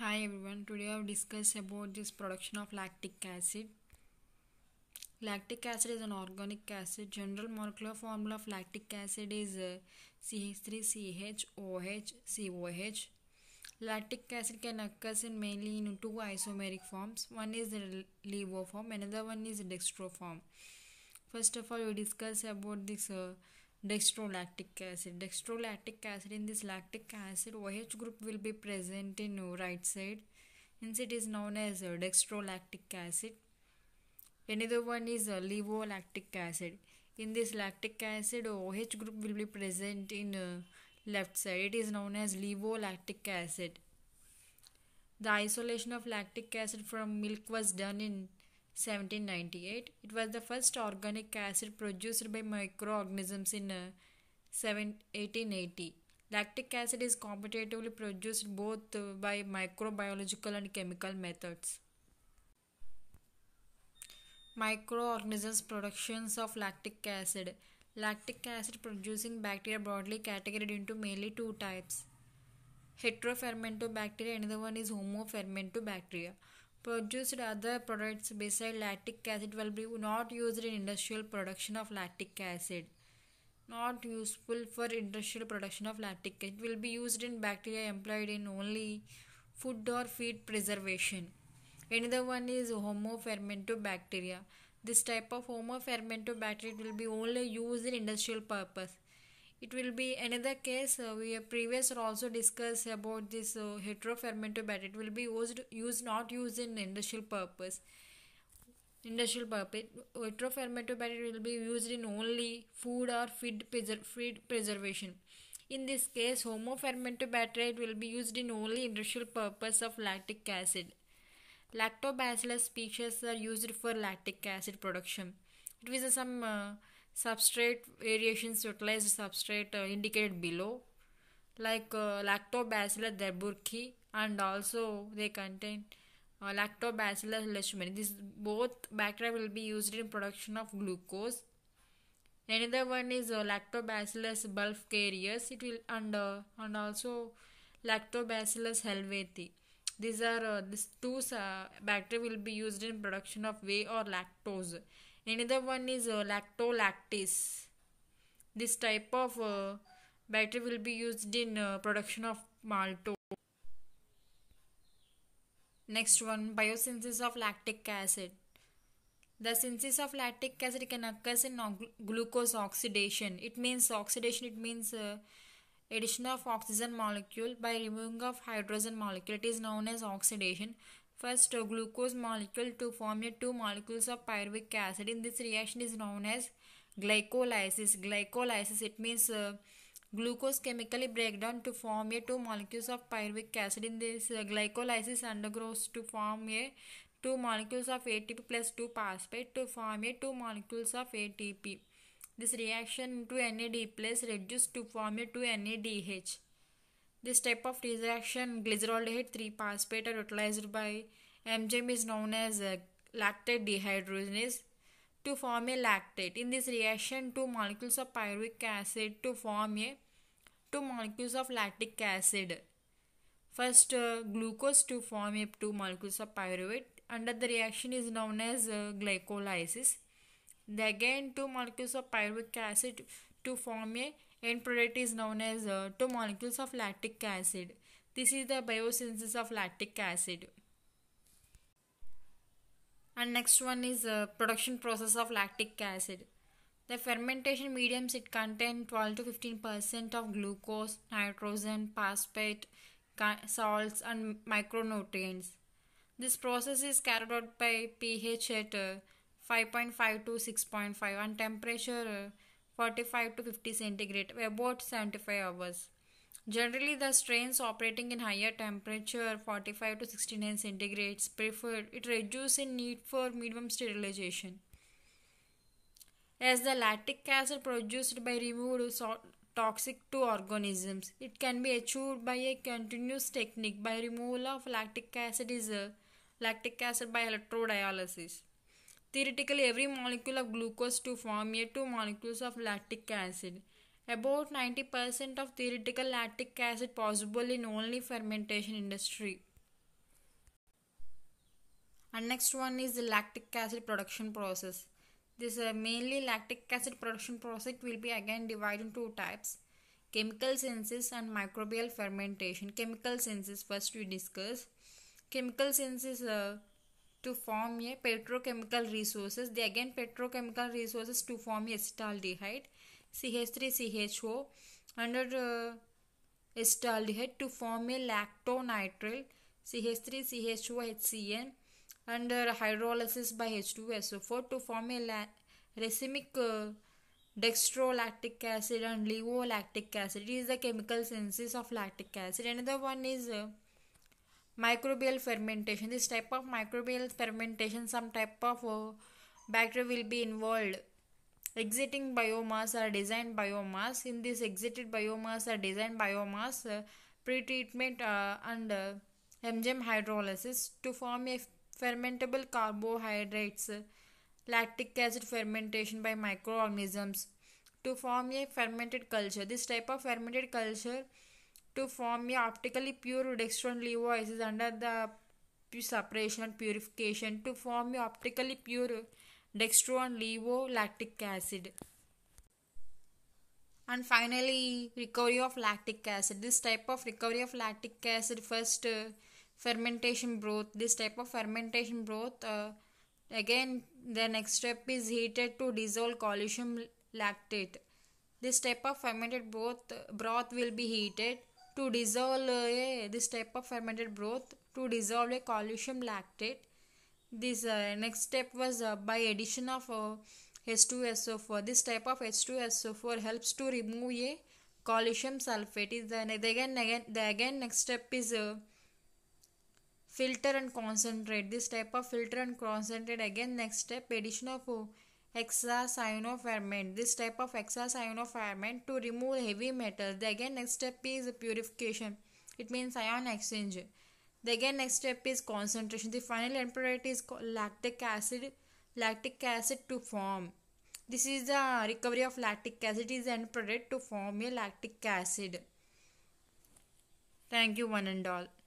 Hi everyone, today I've discussed about this production of lactic acid. Lactic acid is an organic acid. General molecular formula of lactic acid is CH3CHOHCOH. Uh, lactic acid can occur in mainly in two isomeric forms. One is the levoform, another one is the dextroform. First of all, we discuss about this uh, dextrolactic acid dextrolactic acid in this lactic acid OH group will be present in right side hence it is known as dextrolactic acid another one is levolactic acid in this lactic acid OH group will be present in uh, left side it is known as levolactic acid the isolation of lactic acid from milk was done in 1798. It was the first organic acid produced by microorganisms in uh, 1880. Lactic acid is competitively produced both uh, by microbiological and chemical methods. Microorganisms productions of lactic acid. Lactic acid producing bacteria broadly categorized into mainly two types. Heterofermentobacteria, another one is homofermentobacteria produced other products besides lactic acid will be not used in industrial production of lactic acid not useful for industrial production of lactic acid it will be used in bacteria employed in only food or feed preservation another one is homo fermentobacteria this type of homo fermentobacteria will be only used in industrial purpose it will be another case uh, we have previous also discussed about this uh, heterofermentobacter it will be used used not used in industrial purpose industrial purpose heterofermentobacter will be used in only food or feed, preser- feed preservation in this case homofermentobacterate will be used in only industrial purpose of lactic acid lactobacillus species are used for lactic acid production it was some uh, substrate variations utilized substrate uh, indicated below like uh, lactobacillus deburki and also they contain uh, lactobacillus leishmani this both bacteria will be used in production of glucose another one is uh, lactobacillus bulgarius it will and uh, and also lactobacillus helvetii these are uh, these two uh, bacteria will be used in production of whey or lactose another one is uh, lactolactase this type of uh, battery will be used in uh, production of maltose next one biosynthesis of lactic acid the synthesis of lactic acid can occur in glucose oxidation it means oxidation it means uh, addition of oxygen molecule by removing of hydrogen molecule it is known as oxidation first glucose molecule to form a two molecules of pyruvic acid. In this reaction is known as glycolysis. Glycolysis it means uh, glucose chemically break down to form a two molecules of pyruvic acid. In this uh, glycolysis undergoes to form a two molecules of ATP plus two phosphate to form a two molecules of ATP. This reaction to NAD plus reduced to form a two NADH. This type of reaction glyceraldehyde 3 phosphate are utilized by M.G.M. is known as uh, lactate dehydrogenase to form a lactate. In this reaction, two molecules of pyruvic acid to form a two molecules of lactic acid. First, uh, glucose to form a two molecules of pyruvate. Under the reaction is known as uh, glycolysis. The again, two molecules of pyruvic acid to form a End product is known as uh, 2 molecules of lactic acid. This is the biosynthesis of lactic acid. And next one is uh, production process of lactic acid. The fermentation mediums it contain 12 to 15 percent of glucose, nitrogen, phosphate, salts, and micronutrients. This process is carried out by pH at uh, 5.5 to 6.5 and temperature uh, 45 to 50 centigrade about 75 hours. Generally, the strains operating in higher temperature 45 to 69 centigrades) prefer It reduces need for minimum sterilization. As the lactic acid produced by removed is toxic to organisms, it can be achieved by a continuous technique by removal of lactic acid is lactic acid by electrodialysis. Theoretically, every molecule of glucose to form a two molecules of lactic acid. About 90% of theoretical lactic acid possible in only fermentation industry. And next one is the lactic acid production process. This uh, mainly lactic acid production process will be again divided into two types chemical synthesis and microbial fermentation chemical synthesis first we discuss chemical synthesis uh, to form a petrochemical resources. They again petrochemical resources to form acetaldehyde, CH3CHO, under uh, acetaldehyde to form a lactonitrile, CH3CHOHCN, under hydrolysis by H2SO4 to form a la- racemic uh, dextrolactic acid and levolactic acid. It is the chemical synthesis of lactic acid. Another one is uh, microbial fermentation this type of microbial fermentation some type of uh, bacteria will be involved exiting biomass or designed biomass in this exited biomass or designed biomass uh, pretreatment uh, and uh, hydrolysis to form a fermentable carbohydrates uh, lactic acid fermentation by microorganisms to form a fermented culture this type of fermented culture to form a optically pure dextran levase is under the separation and purification to form a optically pure dextran lactic acid and finally recovery of lactic acid this type of recovery of lactic acid first uh, fermentation broth this type of fermentation broth uh, again the next step is heated to dissolve calcium lactate this type of fermented broth broth will be heated to dissolve a, eh, this type of fermented broth to dissolve a calcium lactate this uh, next step was uh, by addition of uh, H2SO4 this type of H2SO4 helps to remove a calcium sulfate is the, again again the again next step is uh, filter and concentrate this type of filter and concentrate again next step addition of uh, hexacyanoferment this type of hexacyanoferment to remove heavy metals the again next step is purification it means ion exchange the again next step is concentration the final end product is lactic acid lactic acid to form this is the recovery of lactic acid is end product to form a lactic acid thank you one and all